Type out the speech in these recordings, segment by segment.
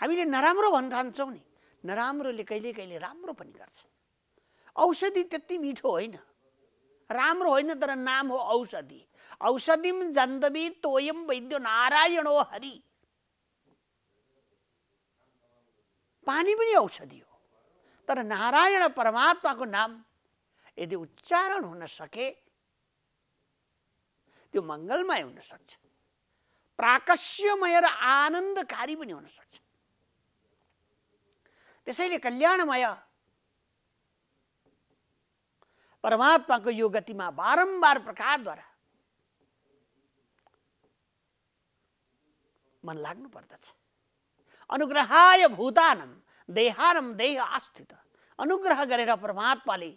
हामीले नराम्रो भन्न नि नराम्रोले कहिले कहिले राम्रो पनि गर्छ औषधि त्यति मिठो होइन राम्रो होइन तर नाम हो औषधि औषधिम जन्दवी तोयम वैद्य नारायण हो हरि पानी पनि औषधि हो तर नारायण परमात्माको नाम यदि उच्चारण हुन सके त्यो मङ्गलमय हुनसक्छ प्राकस्यमय र आनन्दकारी पनि हुनसक्छ त्यसैले कल्याणमय परमात्माको यो गतिमा बारम्बार प्रकारद्वारा मन लाग्नु पर्दछ अनुग्रहाय भूतानम देहानम देह आस्थित अनुग्रह गरेर परमात्माले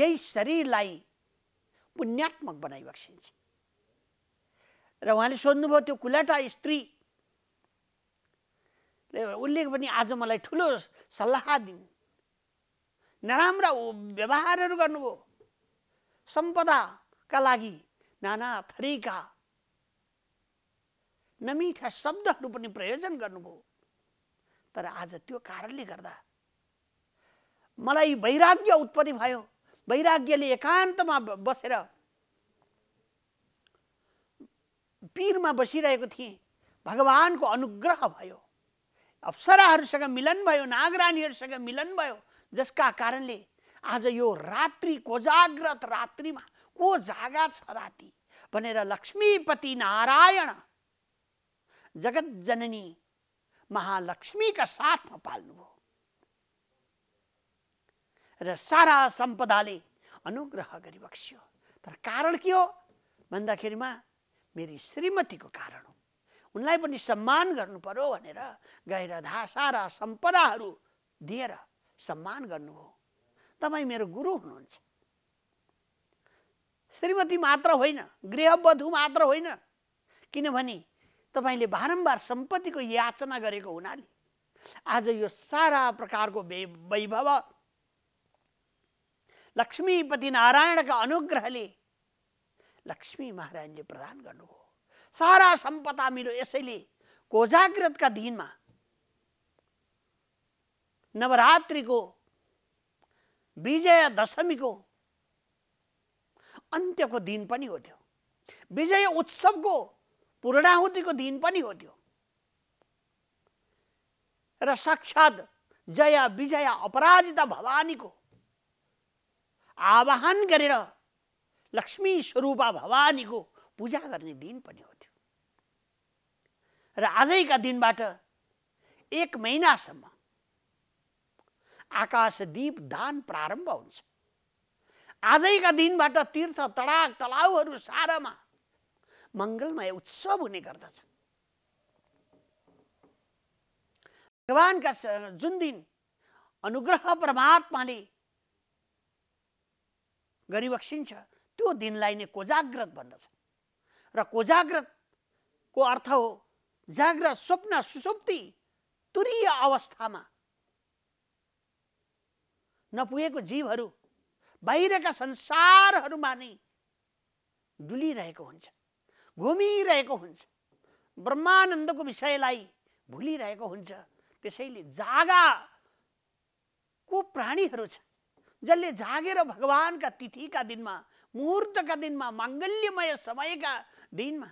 यही शरीरलाई पुण्यात्मक बनाइबक्सिन्छ र उहाँले सोध्नुभयो त्यो कुलटा स्त्री उसले पनि आज मलाई ठुलो सल्लाह दिउँ नराम्रा व्यवहारहरू गर्नुभयो सम्पदाका लागि नाना थरीका नमिठा शब्दहरू पनि प्रयोजन गर्नुभयो तर आज त्यो कारणले गर्दा मलाई वैराग्य उत्पत्ति भयो वैराग्यले एकान्तमा बसेर पीरमा बसिरहेको थिएँ भगवान्को अनुग्रह भयो अप्सराहरूसँग मिलन भयो नागरानीहरूसँग मिलन भयो जसका कारणले आज यो रात्रि कोजाग्रत रात्रिमा को जागा छ राति भनेर लक्ष्मीपति नारायण जगत जननी महालक्ष्मीका साथमा पाल्नुभयो र सारा सम्पदाले अनुग्रह गरिबक्स्यो तर कारण के हो भन्दाखेरिमा मेरी श्रीमतीको कारण हो उनलाई पनि सम्मान गर्नु पर्यो भनेर गएर र सम्पदाहरू दिएर सम्मान गर्नु हो तपाईँ मेरो गुरु हुनुहुन्छ श्रीमती मात्र होइन गृहवधु मात्र होइन किनभने तपाईँले बारम्बार सम्पत्तिको याचना गरेको हुनाले आज यो सारा प्रकारको वैभव लक्ष्मीपति नारायणका अनुग्रहले लक्ष्मी महारायणले प्रदान गर्नुभयो सारा सम्पदा मिल्यो यसैले कोजाग्रतका दिनमा नवरात्रिको विजय दशमीको अन्त्यको दिन पनि हो त्यो विजय उत्सवको पूर्णाहुतिको दिन पनि हो त्यो र साक्षात् जय विजय अपराजिता भवानीको आवाहन गरेर लक्ष्मी स्वरूपा भवानीको पूजा गर्ने दिन पनि हो र आजैका दिनबाट एक महिनासम्म आकाशदीप दान प्रारम्भ हुन्छ आजैका दिनबाट तीर्थ तडाक तलाउहरू सारामा मङ्गलमय उत्सव हुने गर्दछ भगवान्का जुन दिन अनुग्रह परमात्माले गरिबक्सिन्छ त्यो दिनलाई नै कोजाग्रत भन्दछ र कोजाग्रतको अर्थ हो जाग्र स्वप्न सुसुप्ति तुरीय अवस्थामा नपुगेको जीवहरू बाहिरका संसारहरूमा नै डुलिरहेको हुन्छ घुमिरहेको हुन्छ ब्रह्मानन्दको विषयलाई भुलिरहेको हुन्छ त्यसैले जागा को प्राणीहरू छन् जसले जागेर भगवान्का तिथिका दिनमा मुहुर्तका दिनमा माङ्गल्यमय समयका दिनमा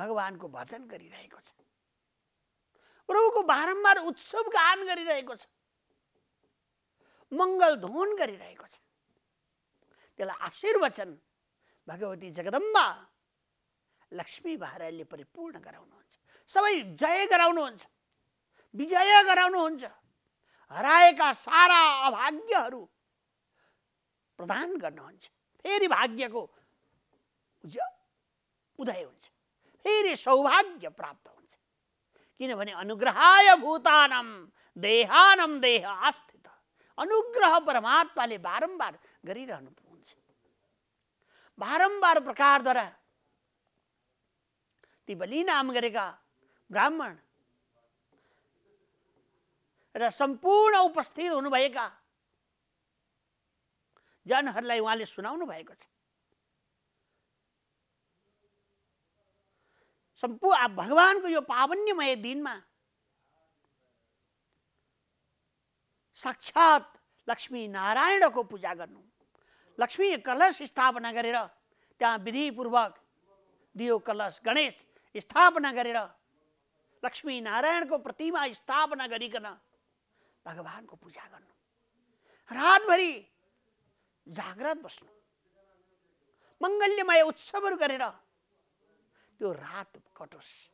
भगवान्को भजन गरिरहेको छ प्रभुको बारम्बार उत्सव गान गरिरहेको छ मङ्गल धुन गरिरहेको छ त्यसलाई आशीर्वचन भगवती जगदम्बा लक्ष्मी महाराजले परिपूर्ण गराउनुहुन्छ सबै जय गराउनुहुन्छ विजय गराउनुहुन्छ हराएका सारा अभाग्यहरू प्रदान गर्नुहुन्छ फेरि भाग्यको उदय हुन्छ फेरि सौभाग्य प्राप्त हुन्छ किनभने अनुग्रहाय भूतानम देहानम देह आस्थित अनुग्रह परमात्माले बारम्बार गरिरहनु हुन्छ बारम्बार प्रकारद्वारा ती बलि नाम गरेका ब्राह्मण र सम्पूर्ण उपस्थित हुनुभएका जनहरूलाई उहाँले सुनाउनु भएको छ भगवान को यो पावन्यमय में साक्षात लक्ष्मी को पूजा कर लक्ष्मी कलश स्थापना करें त्यहाँ विधिपूर्वक दियो कलश गणेश स्थापना करें लक्ष्मी को प्रतिमा स्थापना भगवान को पूजा कर रात भरी जाग्रत बस् मंगल्यमय उत्सव करें त्यो रात कटोस्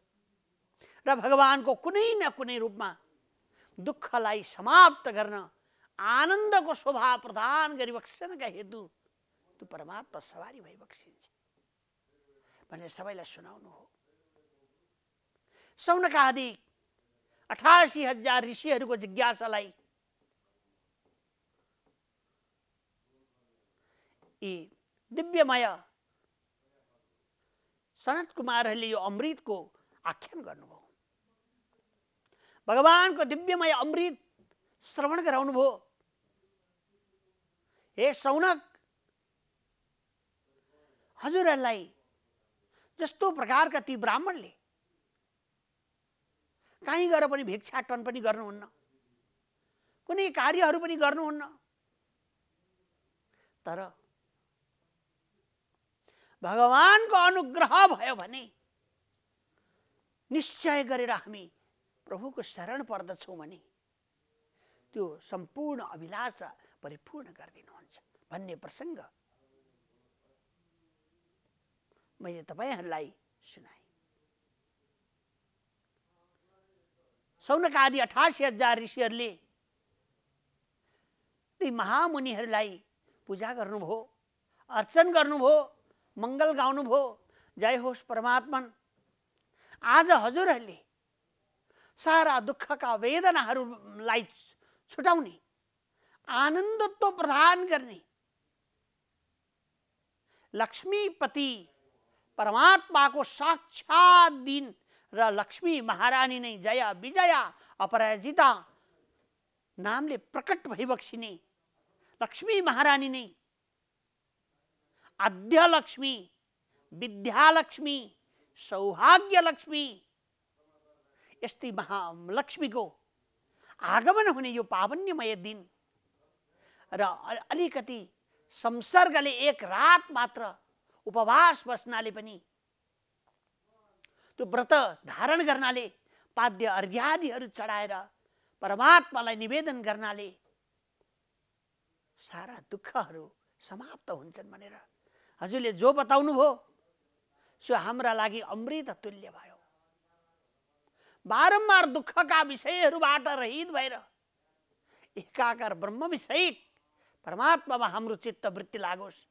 र भगवानको कुनै न कुनै रूपमा दुःखलाई समाप्त गर्न आनन्दको स्वभाव प्रदान गरिबक्सनका हेतु त्यो परमात्मा सवारी भई बक्सिन्छ भनेर सबैलाई सुनाउनु हो सौनका आदि अठासी हजार ऋषिहरूको जिज्ञासालाई यी दिव्यमय सनत कुमारहरूले यो अमृतको आख्यान गर्नुभयो भगवान्को दिव्यमय अमृत श्रवण गराउनुभयो हे सौनक हजुरहरूलाई जस्तो प्रकारका ती ब्राह्मणले कहीँ गएर पनि भिक्षाटन पनि गर्नुहुन्न कुनै कार्यहरू पनि गर्नुहुन्न तर भगवान्को अनुग्रह भयो भने निश्चय गरेर हामी प्रभुको शरण पर्दछौँ भने त्यो सम्पूर्ण अभिलाषा परिपूर्ण गरिदिनुहुन्छ भन्ने प्रसङ्ग मैले तपाईँहरूलाई सुनाएँ सौनका आदि अठासी हजार ऋषिहरूले ती महामुनिहरूलाई पूजा गर्नुभयो अर्चन गर्नुभयो मङ्गल भो जय होस् परमात्मन आज हजर सारा वेदना वेदनाहरूलाई छुटाउने आनन्दत्व प्रदान करने लक्ष्मीपति परमात्मा को साक्षात दिन र लक्ष्मी महारानी नई जया विजया अपराजिता नामले प्रकट भैबक्सिने लक्ष्मी महारानी नहीं आद्यलक्ष्मी विद्यालक्ष्मी सौभाग्यलक्ष्मी यस्तै महालक्ष्मीको आगमन हुने यो पावन्यमय दिन र अलिकति संसर्गले एक रात मात्र उपवास बस्नाले पनि त्यो व्रत धारण गर्नाले पाद्य अर्घ्यादिहरू चढाएर परमात्मालाई निवेदन गर्नाले सारा दुःखहरू समाप्त हुन्छन् भनेर हजुरले जो भयो सो हाम्रा लागि अमृत तुल्य भयो बारम्बार दुःखका विषयहरूबाट रहित भएर एकाकार विषय परमात्मामा हाम्रो चित्त वृत्ति लागोस्